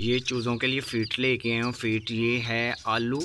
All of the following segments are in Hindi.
ये चूज़ों के लिए फीट लेके आए हैं फीट ये है आलू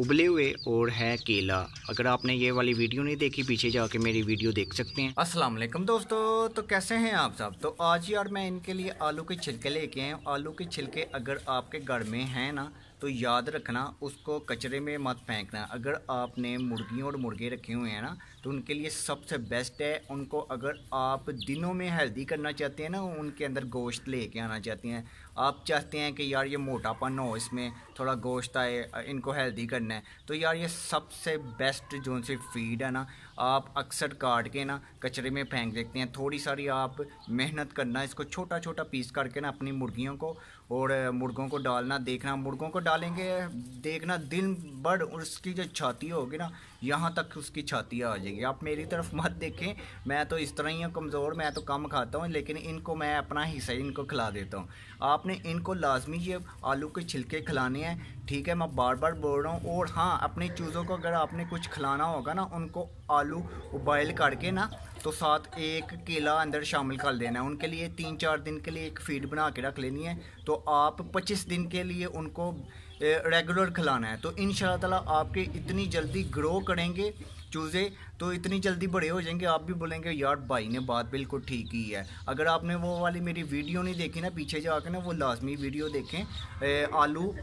उबले हुए और है केला अगर आपने ये वाली वीडियो नहीं देखी पीछे जाके मेरी वीडियो देख सकते हैं अस्सलाम वालेकुम दोस्तों तो कैसे हैं आप सब तो आज यार मैं इनके लिए आलू के छिलके लेके आया हूँ आलू के छिलके अगर आपके घर में हैं ना तो याद रखना उसको कचरे में मत फेंकना अगर आपने मुर्गियों और मुर्गे रखे हुए हैं ना तो उनके लिए सबसे बेस्ट है उनको अगर आप दिनों में हेल्दी करना चाहते हैं ना उनके अंदर गोश्त ले कर आना चाहते हैं आप चाहते हैं कि यार ये मोटापन हो इसमें थोड़ा गोश्त आए इनको हेल्दी करना है तो यार ये सबसे बेस्ट जो उनसे फीड है ना आप अक्सर काट के ना कचरे में फेंक देते हैं थोड़ी सारी आप मेहनत करना इसको छोटा छोटा पीस करके ना अपनी मुर्गियों को और मुर्गों को डालना देखना मुर्गों को डालेंगे देखना दिन भर उसकी जो छाती होगी ना यहाँ तक उसकी छाती आ जाएगी आप मेरी तरफ मत देखें मैं तो इस तरह ही हूँ कमज़ोर मैं तो कम खाता हूँ लेकिन इनको मैं अपना हिस्सा इनको खिला देता हूँ आपने इनको लाजमी ये आलू के छिलके खिलाने हैं ठीक है मैं बार बार बोल रहा हूँ और हाँ अपने चूज़ों को अगर आपने कुछ खिलाना होगा ना उनको आलू आलू उबाइल करके ना तो साथ एक केला अंदर शामिल कर देना है उनके लिए तीन चार दिन के लिए एक फीड बना के रख लेनी है तो आप 25 दिन के लिए उनको रेगुलर खिलाना है तो इन शाला आपके इतनी जल्दी ग्रो करेंगे चूज़े तो इतनी जल्दी बड़े हो जाएंगे आप भी बोलेंगे यार भाई ने बात बिल्कुल ठीक ही है अगर आपने वो वाली मेरी वीडियो नहीं देखी ना पीछे जाकर ना वो लाजमी वीडियो देखें ए, आलू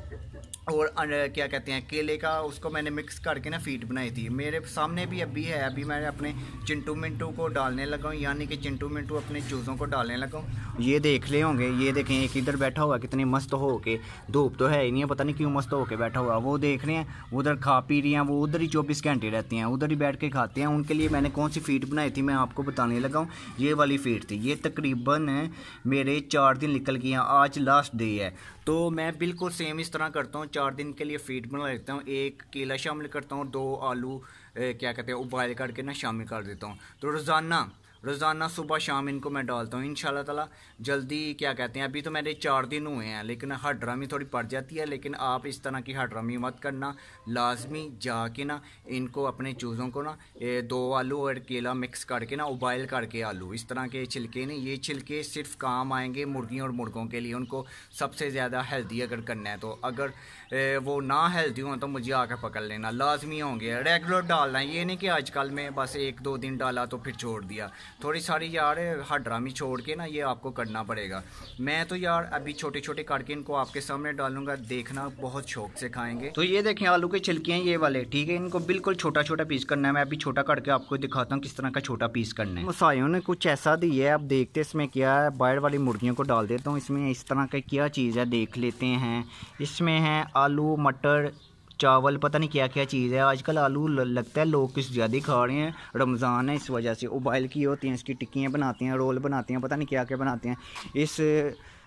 और क्या कहते हैं केले का उसको मैंने मिक्स करके ना फीट बनाई थी मेरे सामने भी अभी है अभी मैं अपने चिंटू मिंटू को डालने लगा हूँ यानी कि चिंटू मिंटू अपने चूज़ों को डालने लगा हूँ ये देख ले होंगे ये देखें एक इधर बैठा हुआ कितने मस्त हो के धूप तो है ही नहीं है पता नहीं क्यों मस्त होकर बैठा हुआ वो देख रहे हैं उधर खा पी रही हैं वो उधर ही चौबीस घंटे रहती हैं उधर सारी बैठ के खाते हैं उनके लिए मैंने कौन सी फीट बनाई थी मैं आपको बताने लगा हूँ ये वाली फीड थी ये तकरीबन मेरे चार दिन निकल गए हैं आज लास्ट डे है तो मैं बिल्कुल सेम इस तरह करता हूँ चार दिन के लिए फीड बना लेता हूँ एक केला शामिल करता हूँ दो आलू ए, क्या कहते हैं उबाइल करके ना शामिल कर देता हूँ तो रोज़ाना रोज़ाना सुबह शाम इनको मैं डालता हूँ इन तला जल्दी क्या कहते हैं अभी तो मेरे चार दिन हुए हैं लेकिन हड्रामी थोड़ी पड़ जाती है लेकिन आप इस तरह की हडरामी मत करना लाजमी जाके ना इनको अपने चूज़ों को ना दो आलू और केला मिक्स करके ना उबाइल करके आलू इस तरह के छिलके ने ये छिलके सिर्फ काम आएंगे मुर्गियों और मुर्गों के लिए उनको सबसे ज़्यादा हेल्दी अगर करना है तो अगर वो ना हेल्दी हों तो मुझे आकर पकड़ लेना लाजमी होंगे रेगुलर डालना ये नहीं कि आजकल मैं बस एक दो दिन डाला तो फिर छोड़ दिया थोड़ी सारी यार हर ड्रामी छोड़ के ना ये आपको करना पड़ेगा मैं तो यार अभी छोटे छोटे करके इनको आपके सामने डालूंगा देखना बहुत शौक से खाएंगे तो ये देखें आलू के छिलके हैं ये वाले ठीक है इनको बिल्कुल छोटा छोटा पीस करना है मैं अभी छोटा करके आपको दिखाता हूँ किस तरह का छोटा पीस करना है मसायों ने कुछ ऐसा दिया है आप देखते इसमें क्या है बाहर वाली मुर्गियों को डाल देता हूँ इसमें इस तरह का क्या चीज़ है देख लेते हैं इसमें है आलू मटर चावल पता नहीं क्या क्या चीज़ है आजकल आलू लगता है लोग कुछ ज़्यादा ही खा रहे हैं रमज़ान है इस वजह से उबाइल की होती हैं इसकी टिक्कियाँ बनाते हैं रोल बनाते हैं पता नहीं क्या क्या बनाते हैं इस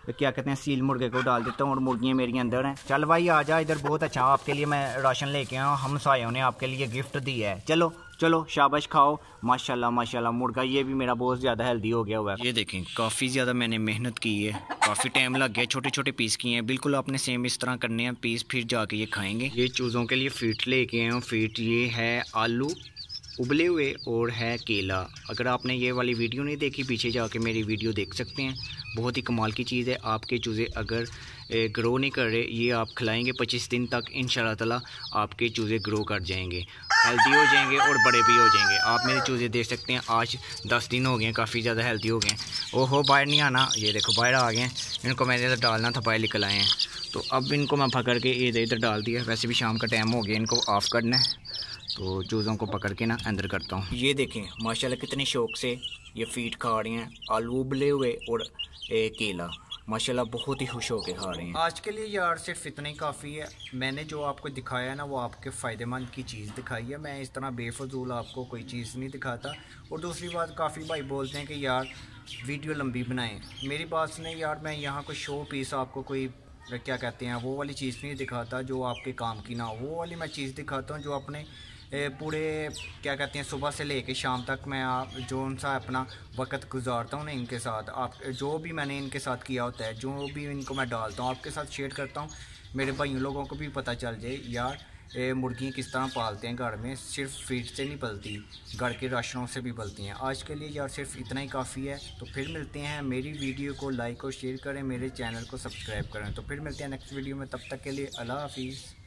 तो क्या कहते हैं सील मुर्गे को डाल देता हूँ और मुर्गियाँ मेरी अंदर हैं चल भाई आ जा इधर बहुत अच्छा आपके लिए मैं राशन लेके आया हूँ सायों ने आपके लिए गिफ्ट दिया है चलो चलो शाबाश खाओ माशाल्लाह माशाल्लाह मुर्गा ये भी मेरा बहुत ज़्यादा हेल्दी हो गया हुआ है ये देखें काफ़ी ज़्यादा मैंने मेहनत की है काफ़ी टाइम लग गया छोटे छोटे पीस किए हैं बिल्कुल आपने सेम इस तरह करने हैं पीस फिर जाके ये खाएंगे ये चूज़ों के लिए फीट लेके आए हूँ फीट ये है आलू उबले हुए और है केला अगर आपने ये वाली वीडियो नहीं देखी पीछे जाके मेरी वीडियो देख सकते हैं बहुत ही कमाल की चीज़ है आपके चूज़े अगर ग्रो नहीं कर रहे ये आप खिलाएंगे 25 दिन तक इन तला आपके चूज़े ग्रो कर जाएंगे हेल्दी हो जाएंगे और बड़े भी हो जाएंगे आप मेरे चूज़े देख सकते हैं आज दस दिन हो गए काफ़ी ज़्यादा हेल्दी हो गए ओहो बाहर नहीं आना ये देखो बाहर आ गए इनको मैंने इधर डालना था बाहर निकल आए हैं तो अब इनको मैं पकड़ के इधर इधर डाल दिया वैसे भी शाम का टाइम हो गया इनको ऑफ़ करना है तो चूज़ों को पकड़ के ना अंदर करता हूँ ये देखें माशाल्लाह कितने शौक से ये फीट खा रही हैं आलू उबले हुए और केला माशाल्लाह बहुत ही खुश होकर खा रहे हैं आज के लिए यार सिर्फ इतना ही काफ़ी है मैंने जो आपको दिखाया है ना वो आपके फ़ायदेमंद की चीज़ दिखाई है मैं इस तरह बेफजूल आपको कोई चीज़ नहीं दिखाता और दूसरी बात काफ़ी भाई बोलते हैं कि यार वीडियो लंबी बनाएं मेरी बात सुने यार मैं यहाँ कोई शो पीस आपको कोई क्या कहते हैं वो वाली चीज़ नहीं दिखाता जो आपके काम की ना हो वो वाली मैं चीज़ दिखाता हूँ जो अपने पूरे क्या कहते हैं सुबह से कर शाम तक मैं आप जो सा अपना वक्त गुजारता हूँ ना इनके साथ आप जो भी मैंने इनके साथ किया होता है जो भी इनको मैं डालता हूँ आपके साथ शेयर करता हूँ मेरे भाइयों लोगों को भी पता चल जाए यार मुर्गियाँ किस तरह पालते हैं घर में सिर्फ फीड से नहीं पलती घर के राशनों से भी पलती हैं आज के लिए यार सिर्फ इतना ही काफ़ी है तो फिर मिलते हैं मेरी वीडियो को लाइक और शेयर करें मेरे चैनल को सब्सक्राइब करें तो फिर मिलते हैं नेक्स्ट वीडियो में तब तक के लिए अल्लाह हाफिज़